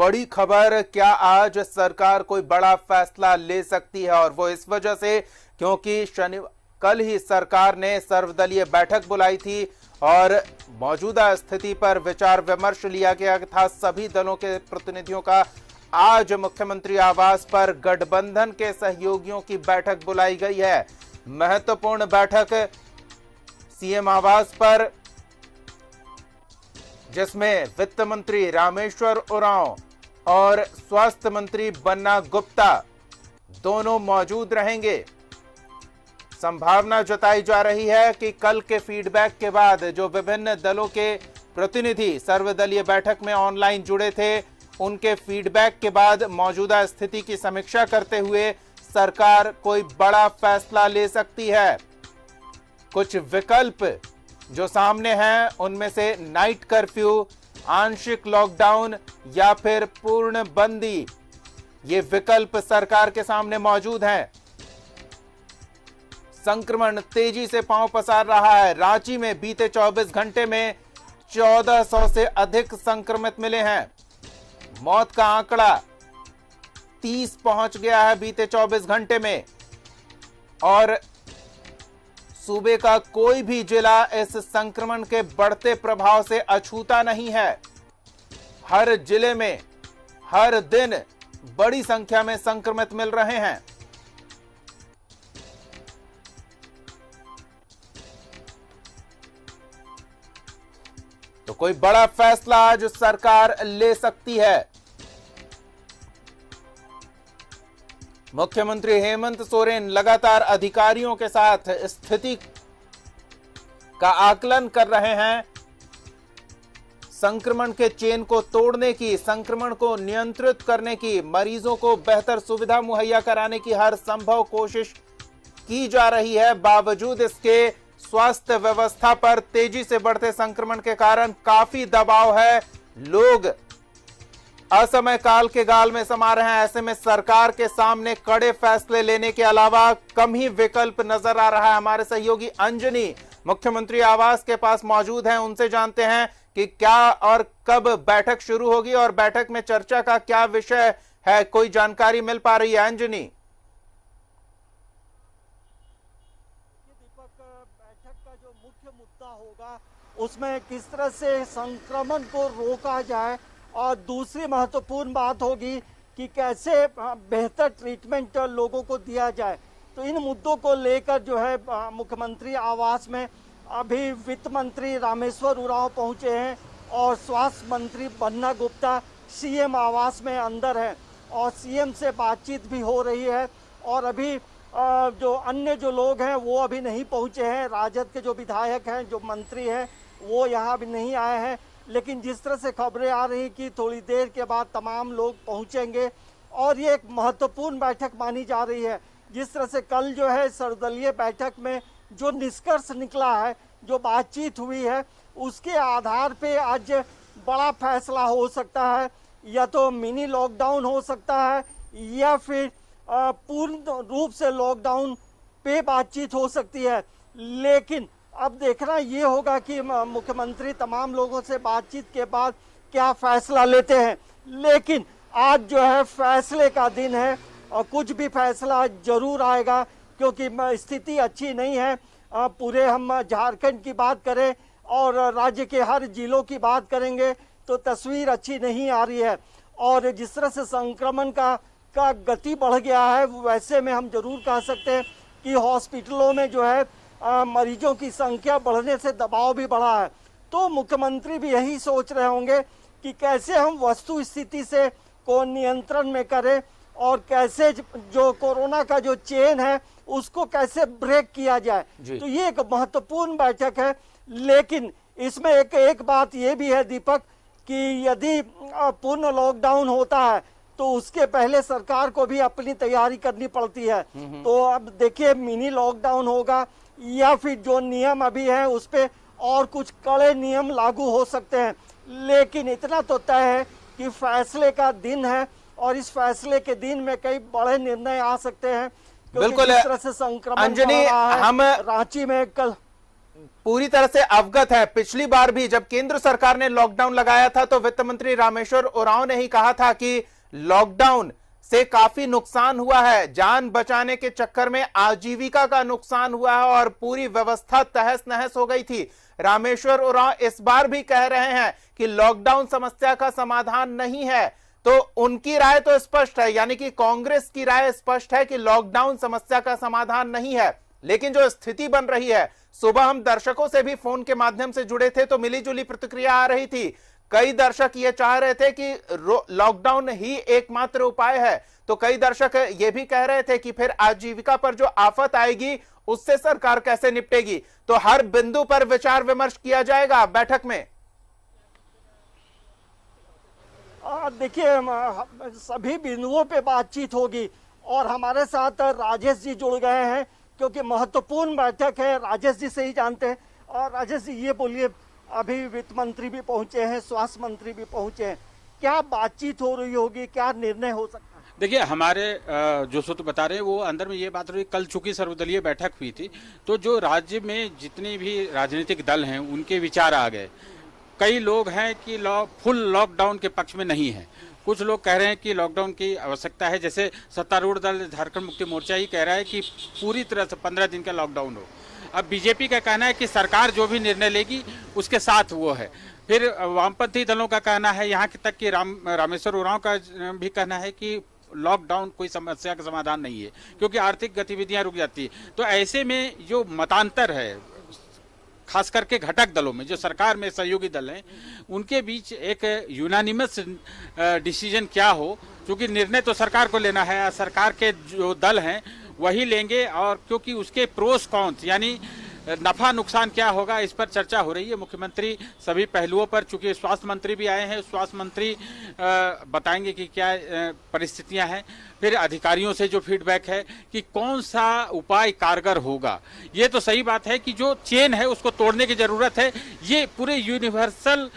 बड़ी खबर क्या आज सरकार कोई बड़ा फैसला ले सकती है और वो इस वजह से क्योंकि शनि कल ही सरकार ने सर्वदलीय बैठक बुलाई थी और मौजूदा स्थिति पर विचार विमर्श लिया गया था सभी दलों के प्रतिनिधियों का आज मुख्यमंत्री आवास पर गठबंधन के सहयोगियों की बैठक बुलाई गई है महत्वपूर्ण बैठक सीएम आवास पर जिसमें वित्त मंत्री रामेश्वर उरांव और स्वास्थ्य मंत्री बन्ना गुप्ता दोनों मौजूद रहेंगे संभावना जताई जा रही है कि कल के फीडबैक के बाद जो विभिन्न दलों के प्रतिनिधि सर्वदलीय बैठक में ऑनलाइन जुड़े थे उनके फीडबैक के बाद मौजूदा स्थिति की समीक्षा करते हुए सरकार कोई बड़ा फैसला ले सकती है कुछ विकल्प जो सामने हैं उनमें से नाइट कर्फ्यू आंशिक लॉकडाउन या फिर पूर्ण बंदी ये विकल्प सरकार के सामने मौजूद हैं संक्रमण तेजी से पांव पसार रहा है रांची में बीते 24 घंटे में 1400 से अधिक संक्रमित मिले हैं मौत का आंकड़ा 30 पहुंच गया है बीते 24 घंटे में और सूबे का कोई भी जिला इस संक्रमण के बढ़ते प्रभाव से अछूता नहीं है हर जिले में हर दिन बड़ी संख्या में संक्रमित मिल रहे हैं तो कोई बड़ा फैसला आज सरकार ले सकती है मुख्यमंत्री हेमंत सोरेन लगातार अधिकारियों के साथ स्थिति का आकलन कर रहे हैं संक्रमण के चेन को तोड़ने की संक्रमण को नियंत्रित करने की मरीजों को बेहतर सुविधा मुहैया कराने की हर संभव कोशिश की जा रही है बावजूद इसके स्वास्थ्य व्यवस्था पर तेजी से बढ़ते संक्रमण के कारण काफी दबाव है लोग असमय काल के गाल में समा रहे हैं ऐसे में सरकार के सामने कड़े फैसले लेने के अलावा कम ही विकल्प नजर आ रहा है हमारे सहयोगी अंजनी मुख्यमंत्री आवास के पास मौजूद हैं उनसे जानते हैं कि क्या और कब बैठक शुरू होगी और बैठक में चर्चा का क्या विषय है कोई जानकारी मिल पा रही है अंजनी उसमें किस तरह से संक्रमण को रोका जाए और दूसरी महत्वपूर्ण बात होगी कि कैसे बेहतर ट्रीटमेंट लोगों को दिया जाए तो इन मुद्दों को लेकर जो है मुख्यमंत्री आवास में अभी वित्त मंत्री रामेश्वर उरांव पहुंचे हैं और स्वास्थ्य मंत्री बन्ना गुप्ता सीएम आवास में अंदर हैं और सीएम से बातचीत भी हो रही है और अभी जो अन्य जो लोग हैं वो अभी नहीं पहुंचे हैं राजद के जो विधायक हैं जो मंत्री हैं वो यहाँ अभी नहीं आए हैं लेकिन जिस तरह से खबरें आ रही कि थोड़ी देर के बाद तमाम लोग पहुंचेंगे और ये एक महत्वपूर्ण बैठक मानी जा रही है जिस तरह से कल जो है सर्वदलीय बैठक में जो निष्कर्ष निकला है जो बातचीत हुई है उसके आधार पे आज बड़ा फैसला हो सकता है या तो मिनी लॉकडाउन हो सकता है या फिर पूर्ण रूप से लॉकडाउन पे बातचीत हो सकती है लेकिन अब देखना ये होगा कि मुख्यमंत्री तमाम लोगों से बातचीत के बाद क्या फैसला लेते हैं लेकिन आज जो है फैसले का दिन है और कुछ भी फैसला जरूर आएगा क्योंकि स्थिति अच्छी नहीं है पूरे हम झारखंड की बात करें और राज्य के हर जिलों की बात करेंगे तो तस्वीर अच्छी नहीं आ रही है और जिस तरह से संक्रमण का का गति बढ़ गया है वैसे में हम जरूर कह सकते हैं कि हॉस्पिटलों में जो है मरीजों की संख्या बढ़ने से दबाव भी बढ़ा है तो मुख्यमंत्री भी यही सोच रहे होंगे कि कैसे हम वस्तु स्थिति से को नियंत्रण में करें और कैसे जो कोरोना का जो चेन है उसको कैसे ब्रेक किया जाए तो ये एक महत्वपूर्ण बैठक है लेकिन इसमें एक एक बात ये भी है दीपक कि यदि पूर्ण लॉकडाउन होता है तो उसके पहले सरकार को भी अपनी तैयारी करनी पड़ती है हम्म, हम्म। तो अब देखिए मिनी लॉकडाउन होगा या फिर जो नियम अभी है उस पर और कुछ कड़े नियम लागू हो सकते हैं लेकिन इतना तो तय है कि फैसले का दिन है और इस फैसले के दिन में कई बड़े निर्णय आ सकते हैं बिल्कुल तरह से संक्रमण अंजनी हम रांची में कल पूरी तरह से अवगत है पिछली बार भी जब केंद्र सरकार ने लॉकडाउन लगाया था तो वित्त मंत्री रामेश्वर उरांव ने ही कहा था कि लॉकडाउन से काफी नुकसान हुआ है जान बचाने के चक्कर में आजीविका का नुकसान हुआ है और पूरी व्यवस्था तहस नहस हो गई थी रामेश्वर उरांव इस बार भी कह रहे हैं कि लॉकडाउन समस्या का समाधान नहीं है तो उनकी राय तो स्पष्ट है यानी कि कांग्रेस की राय स्पष्ट है कि लॉकडाउन समस्या का समाधान नहीं है लेकिन जो स्थिति बन रही है सुबह हम दर्शकों से भी फोन के माध्यम से जुड़े थे तो जुली प्रतिक्रिया आ रही थी कई दर्शक ये चाह रहे थे कि लॉकडाउन ही एकमात्र उपाय है तो कई दर्शक ये भी कह रहे थे कि फिर आजीविका पर जो आफत आएगी उससे सरकार कैसे निपटेगी तो हर बिंदु पर विचार विमर्श किया जाएगा बैठक में देखिए सभी बिंदुओं पे बातचीत होगी और हमारे साथ राजेश जी जुड़ गए हैं क्योंकि महत्वपूर्ण बैठक है राजेश जी से ही जानते हैं और राजेश जी ये बोलिए अभी वित्त मंत्री भी पहुंचे हैं स्वास्थ्य मंत्री भी पहुंचे हैं क्या बातचीत हो रही होगी क्या निर्णय हो सकता है देखिए हमारे जो सूत्र बता रहे हैं वो अंदर में ये बात रही कल चुकी सर्वदलीय बैठक हुई थी तो जो राज्य में जितने भी राजनीतिक दल हैं उनके विचार आ गए कई लोग हैं कि लॉ फुल लॉकडाउन के पक्ष में नहीं है कुछ लोग कह रहे हैं कि लॉकडाउन की आवश्यकता है जैसे सत्तारूढ़ दल झारखंड मुक्ति मोर्चा ही कह रहा है कि पूरी तरह से पंद्रह दिन का लॉकडाउन हो अब बीजेपी का कहना है कि सरकार जो भी निर्णय लेगी उसके साथ वो है फिर वामपंथी दलों का कहना है यहाँ तक कि राम रामेश्वर उरांव का भी कहना है कि लॉकडाउन कोई समस्या का समाधान नहीं है क्योंकि आर्थिक गतिविधियां रुक जाती है तो ऐसे में जो मतांतर है खास करके घटक दलों में जो सरकार में सहयोगी दल हैं उनके बीच एक यूनानिमस डिसीजन क्या हो क्योंकि निर्णय तो सरकार को लेना है सरकार के जो दल हैं वही लेंगे और क्योंकि उसके प्रोस कौन यानी नफा नुकसान क्या होगा इस पर चर्चा हो रही है मुख्यमंत्री सभी पहलुओं पर चूंकि स्वास्थ्य मंत्री भी आए हैं स्वास्थ्य मंत्री बताएंगे कि क्या परिस्थितियां हैं फिर अधिकारियों से जो फीडबैक है कि कौन सा उपाय कारगर होगा ये तो सही बात है कि जो चेन है उसको तोड़ने की ज़रूरत है ये पूरे यूनिवर्सल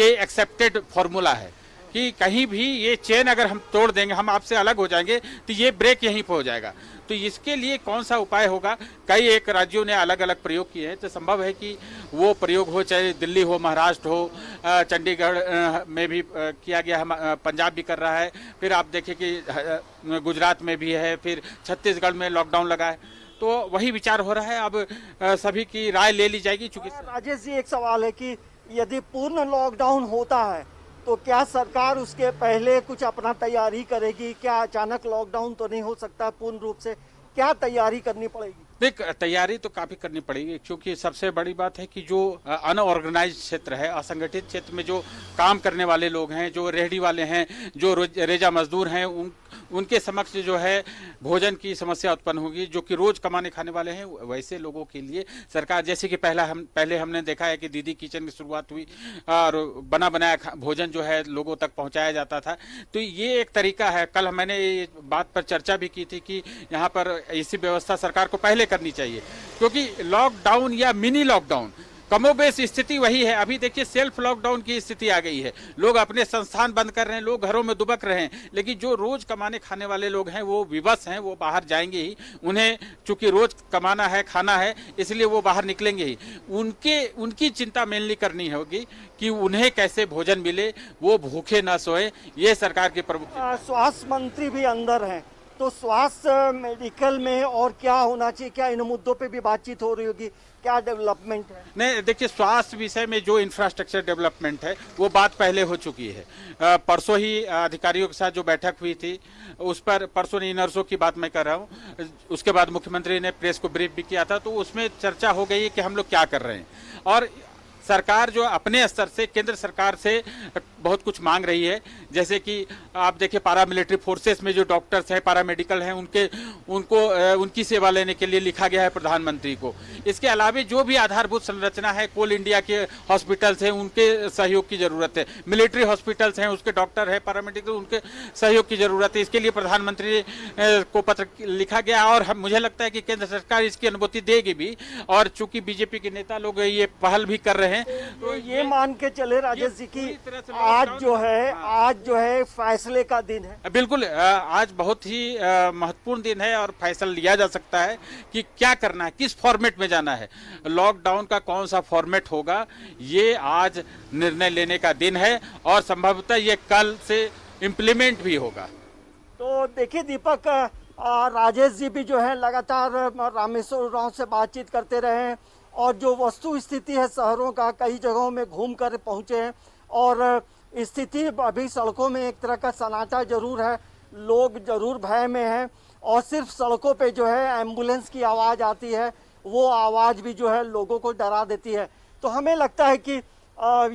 ये एक्सेप्टेड फॉर्मूला है कि कहीं भी ये चेन अगर हम तोड़ देंगे हम आपसे अलग हो जाएंगे तो ये ब्रेक यहीं पर हो जाएगा तो इसके लिए कौन सा उपाय होगा कई एक राज्यों ने अलग अलग प्रयोग किए हैं तो संभव है कि वो प्रयोग हो चाहे दिल्ली हो महाराष्ट्र हो चंडीगढ़ में भी किया गया हम पंजाब भी कर रहा है फिर आप देखें कि गुजरात में भी है फिर छत्तीसगढ़ में लॉकडाउन लगा है तो वही विचार हो रहा है अब सभी की राय ले ली जाएगी चूंकि राजेश जी एक सवाल है कि यदि पूर्ण लॉकडाउन होता है तो क्या सरकार उसके पहले कुछ अपना तैयारी करेगी क्या अचानक लॉकडाउन तो नहीं हो सकता पूर्ण रूप से क्या तैयारी करनी पड़ेगी देख तैयारी तो काफ़ी करनी पड़ेगी क्योंकि सबसे बड़ी बात है कि जो अनऑर्गेनाइज क्षेत्र है असंगठित क्षेत्र में जो काम करने वाले लोग हैं जो रेहड़ी वाले हैं जो रेजा मजदूर हैं उन उनके समक्ष जो है भोजन की समस्या उत्पन्न होगी जो कि रोज कमाने खाने वाले हैं वैसे लोगों के लिए सरकार जैसे कि पहला हम पहले हमने देखा है कि दीदी किचन की शुरुआत हुई और बना बनाया भोजन जो है लोगों तक पहुंचाया जाता था तो ये एक तरीका है कल मैंने बात पर चर्चा भी की थी कि यहाँ पर ऐसी व्यवस्था सरकार को पहले करनी चाहिए क्योंकि लॉकडाउन या मिनी लॉकडाउन कमोबेश स्थिति वही है अभी देखिए सेल्फ लॉकडाउन की स्थिति आ गई है लोग अपने संस्थान बंद कर रहे हैं लोग घरों में दुबक रहे हैं लेकिन जो रोज कमाने खाने वाले लोग हैं वो विवश हैं वो बाहर जाएंगे ही उन्हें चूंकि रोज कमाना है खाना है इसलिए वो बाहर निकलेंगे ही उनके उनकी चिंता मेनली करनी होगी कि उन्हें कैसे भोजन मिले वो भूखे ना सोए ये सरकार की प्रमुख स्वास्थ्य मंत्री भी अंदर हैं तो स्वास्थ्य मेडिकल में और क्या होना चाहिए क्या इन मुद्दों पे भी बातचीत हो रही होगी क्या डेवलपमेंट है नहीं देखिए स्वास्थ्य विषय में जो इंफ्रास्ट्रक्चर डेवलपमेंट है वो बात पहले हो चुकी है परसों ही अधिकारियों के साथ जो बैठक हुई थी उस पर परसों नहीं नर्सों की बात मैं कर रहा हूँ उसके बाद मुख्यमंत्री ने प्रेस को ब्रीफ भी किया था तो उसमें चर्चा हो गई कि हम लोग क्या कर रहे हैं और सरकार जो अपने स्तर से केंद्र सरकार से बहुत कुछ मांग रही है जैसे कि आप देखिए पारा मिलिट्री फोर्सेस में जो डॉक्टर्स हैं पारा मेडिकल हैं उनके उनको उनकी सेवा लेने के लिए लिखा गया है प्रधानमंत्री को इसके अलावा जो भी आधारभूत संरचना है कोल इंडिया के हॉस्पिटल्स हैं उनके सहयोग की ज़रूरत है मिलिट्री हॉस्पिटल्स हैं उसके डॉक्टर है पैरामेडिकल उनके सहयोग की ज़रूरत है इसके लिए प्रधानमंत्री को पत्र लिखा गया और हम मुझे लगता है कि केंद्र सरकार इसकी अनुमति देगी भी और चूंकि बीजेपी के नेता लोग ये पहल भी कर रहे हैं तो ये मान के चले राजेश जी की आज जो है आज जो है फैसले का दिन है बिल्कुल आज बहुत ही महत्वपूर्ण दिन है और फैसला लिया जा सकता है कि क्या करना है किस फॉर्मेट में जाना है लॉकडाउन का कौन सा फॉर्मेट होगा ये आज निर्णय लेने का दिन है और संभवतः ये कल से इम्प्लीमेंट भी होगा तो देखिए दीपक राजेश जी भी जो है लगातार रामेश्वर राव से बातचीत करते रहे और जो वस्तु स्थिति है शहरों का कई जगहों में घूम कर पहुँचे हैं और स्थिति अभी सड़कों में एक तरह का सन्नाटा जरूर है लोग जरूर भय में हैं और सिर्फ सड़कों पे जो है एम्बुलेंस की आवाज़ आती है वो आवाज़ भी जो है लोगों को डरा देती है तो हमें लगता है कि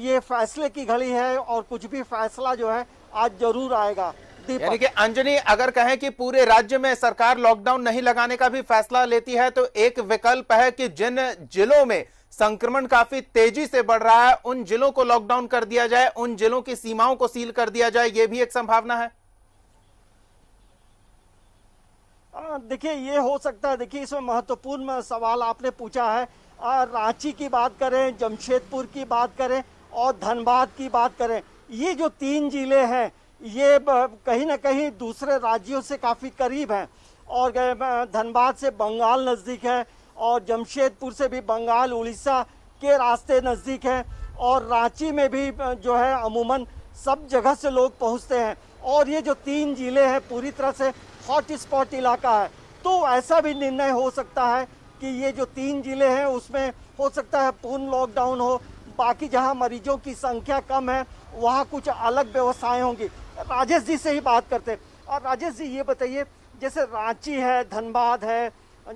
ये फैसले की घड़ी है और कुछ भी फैसला जो है आज जरूर आएगा यानी कि अंजनी अगर कहें कि पूरे राज्य में सरकार लॉकडाउन नहीं लगाने का भी फैसला लेती है तो एक विकल्प है कि जिन जिलों में संक्रमण काफी तेजी से बढ़ रहा है उन जिलों को लॉकडाउन कर दिया जाए उन जिलों की सीमाओं को सील कर दिया जाए यह भी एक संभावना है देखिए ये हो सकता है देखिए इसमें महत्वपूर्ण सवाल आपने पूछा है रांची की बात करें जमशेदपुर की बात करें और धनबाद की बात करें ये जो तीन जिले हैं ये कहीं ना कहीं दूसरे राज्यों से काफ़ी करीब हैं और धनबाद से बंगाल नज़दीक है और जमशेदपुर से भी बंगाल उड़ीसा के रास्ते नज़दीक हैं और रांची में भी जो है अमूमन सब जगह से लोग पहुंचते हैं और ये जो तीन ज़िले हैं पूरी तरह से हॉट स्पॉट इलाका है तो ऐसा भी निर्णय हो सकता है कि ये जो तीन ज़िले हैं उसमें हो सकता है पूर्ण लॉकडाउन हो बाकी जहां मरीजों की संख्या कम है वहां कुछ अलग व्यवस्थाएं होंगी राजेश जी से ही बात करते हैं और राजेश जी ये बताइए जैसे रांची है धनबाद है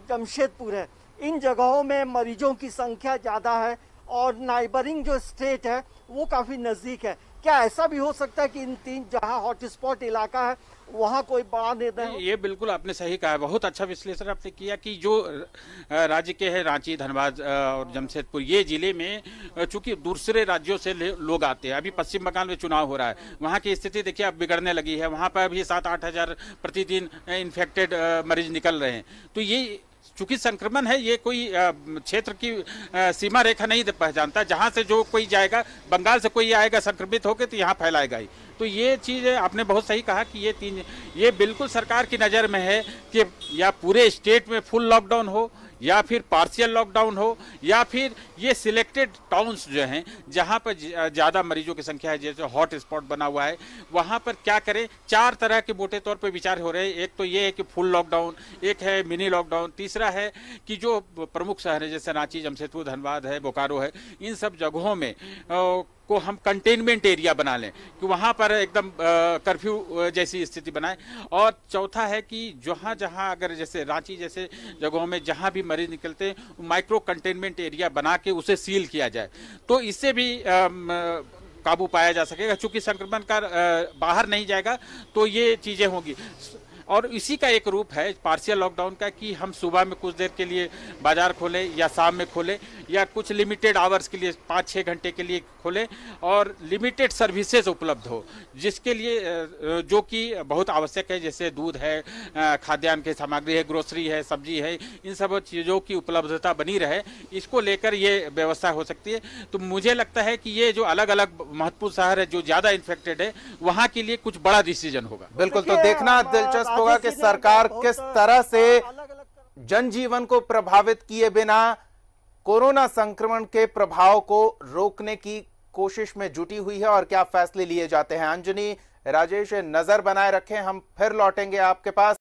जमशेदपुर है इन जगहों में मरीजों की संख्या ज़्यादा है और नाइबरिंग जो स्टेट है वो काफ़ी नज़दीक है क्या ऐसा भी हो सकता है कि इन तीन जहां हॉटस्पॉट इलाका है वहाँ कोई बड़ा निर्णय ये बिल्कुल आपने सही कहा है बहुत अच्छा विश्लेषण आपने किया कि जो राज्य के हैं रांची धनबाद और जमशेदपुर ये जिले में चूंकि दूसरे राज्यों से लोग आते हैं अभी पश्चिम बंगाल में चुनाव हो रहा है वहाँ की स्थिति देखिए अब बिगड़ने लगी है वहाँ पर अभी सात आठ हजार प्रतिदिन इन्फेक्टेड मरीज निकल रहे हैं तो ये चूंकि संक्रमण है ये कोई क्षेत्र की सीमा रेखा नहीं पहचानता जहाँ से जो कोई जाएगा बंगाल से कोई आएगा संक्रमित होकर तो यहाँ फैलाएगा ही तो ये चीज़ आपने बहुत सही कहा कि ये तीन ये बिल्कुल सरकार की नज़र में है कि या पूरे स्टेट में फुल लॉकडाउन हो या फिर पार्शियल लॉकडाउन हो या फिर ये सिलेक्टेड टाउन्स जो हैं जहाँ पर ज़्यादा मरीजों की संख्या है जैसे हॉट स्पॉट बना हुआ है वहाँ पर क्या करें चार तरह के मोटे तौर पर विचार हो रहे हैं एक तो ये है कि फुल लॉकडाउन एक है मिनी लॉकडाउन तीसरा है कि जो प्रमुख शहर है जैसे रांची जमशेदपुर धनबाद है बोकारो है इन सब जगहों में को हम कंटेनमेंट एरिया बना लें कि वहाँ पर एकदम कर्फ्यू जैसी स्थिति बनाएं और चौथा है कि जहाँ जहाँ अगर जैसे रांची जैसे जगहों में जहाँ भी मरीज निकलते हैं माइक्रो कंटेनमेंट एरिया बना के उसे सील किया जाए तो इससे भी काबू पाया जा सकेगा चूँकि संक्रमण का बाहर नहीं जाएगा तो ये चीज़ें होंगी और इसी का एक रूप है पार्शियल लॉकडाउन का कि हम सुबह में कुछ देर के लिए बाज़ार खोलें या शाम में खोलें या कुछ लिमिटेड आवर्स के लिए पाँच छः घंटे के लिए खोलें और लिमिटेड सर्विसेज उपलब्ध हो जिसके लिए जो कि बहुत आवश्यक है जैसे दूध है खाद्यान्न के सामग्री है ग्रोसरी है सब्जी है इन सब चीज़ों की उपलब्धता बनी रहे इसको लेकर ये व्यवस्था हो सकती है तो मुझे लगता है कि ये जो अलग अलग महत्वपूर्ण शहर है जो ज़्यादा इन्फेक्टेड है वहाँ के लिए कुछ बड़ा डिसीजन होगा बिल्कुल तो देखना दिलचस्प स्पष्ट होगा कि सरकार किस हाँ, तरह से जनजीवन को प्रभावित किए बिना कोरोना संक्रमण के प्रभाव को रोकने की कोशिश में जुटी हुई है और क्या फैसले लिए जाते हैं अंजनी राजेश नजर बनाए रखें हम फिर लौटेंगे आपके पास